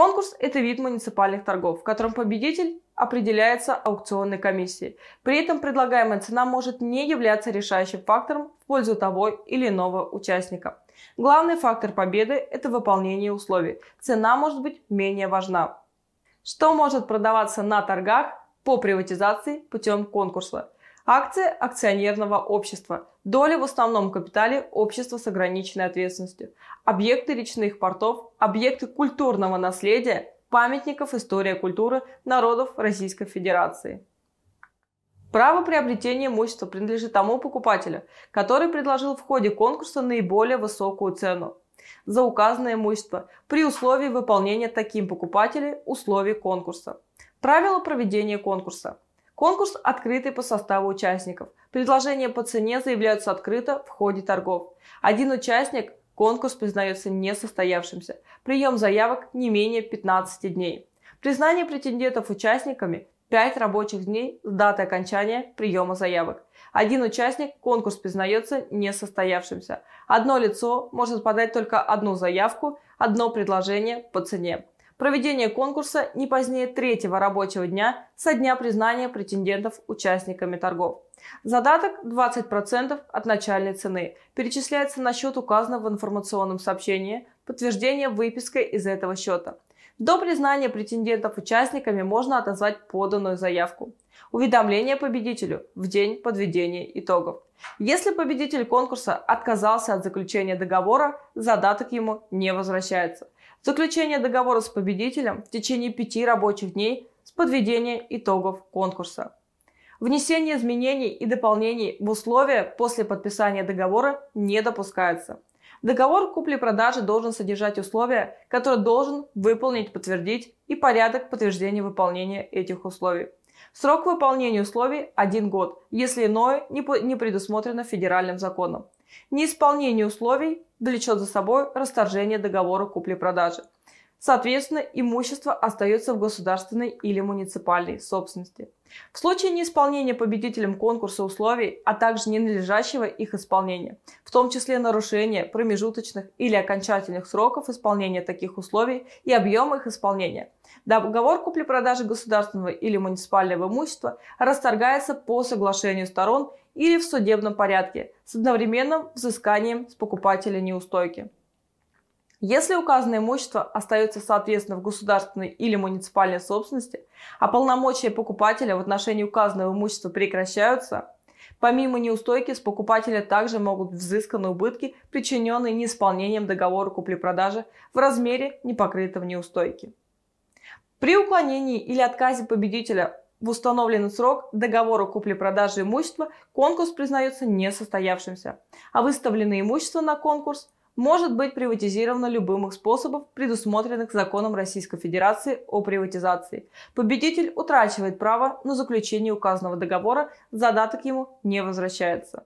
Конкурс – это вид муниципальных торгов, в котором победитель определяется аукционной комиссией. При этом предлагаемая цена может не являться решающим фактором в пользу того или иного участника. Главный фактор победы – это выполнение условий. Цена может быть менее важна. Что может продаваться на торгах по приватизации путем конкурса? Акции акционерного общества. Доли в основном капитале общества с ограниченной ответственностью. Объекты личных портов, объекты культурного наследия, памятников истории культуры народов Российской Федерации. Право приобретения имущества принадлежит тому покупателю, который предложил в ходе конкурса наиболее высокую цену за указанное имущество при условии выполнения таким покупателем условий конкурса. Правила проведения конкурса – Конкурс открытый по составу участников. Предложения по цене заявляются открыто в ходе торгов. Один участник конкурс признается несостоявшимся. Прием заявок не менее 15 дней. Признание претендентов участниками 5 рабочих дней с даты окончания приема заявок. Один участник конкурс признается несостоявшимся. Одно лицо может подать только одну заявку, одно предложение по цене. Проведение конкурса не позднее третьего рабочего дня со дня признания претендентов участниками торгов. Задаток 20% от начальной цены перечисляется на счет, указанный в информационном сообщении, подтверждение выпиской из этого счета. До признания претендентов участниками можно отозвать поданную заявку. Уведомление победителю в день подведения итогов. Если победитель конкурса отказался от заключения договора, задаток ему не возвращается. Заключение договора с победителем в течение пяти рабочих дней с подведения итогов конкурса. Внесение изменений и дополнений в условия после подписания договора не допускается. Договор купли-продажи должен содержать условия, которые должен выполнить, подтвердить и порядок подтверждения выполнения этих условий. Срок выполнения условий – один год, если иное не предусмотрено федеральным законом. Неисполнение условий влечет за собой расторжение договора купли-продажи. Соответственно, имущество остается в государственной или муниципальной собственности. В случае неисполнения победителем конкурса условий, а также ненадлежащего их исполнения, в том числе нарушения промежуточных или окончательных сроков исполнения таких условий и объема их исполнения, договор купли-продажи государственного или муниципального имущества расторгается по соглашению сторон или в судебном порядке с одновременным взысканием с покупателя неустойки. Если указанное имущество остается соответственно в государственной или муниципальной собственности, а полномочия покупателя в отношении указанного имущества прекращаются, помимо неустойки с покупателя также могут взысканы убытки, причиненные неисполнением договора купли-продажи в размере непокрытого неустойки. При уклонении или отказе победителя в установленный срок договора купли-продажи имущества конкурс признается несостоявшимся, а выставленное имущество на конкурс может быть приватизировано любым их способом, предусмотренных законом Российской Федерации о приватизации. Победитель утрачивает право на заключение указанного договора, задаток ему не возвращается.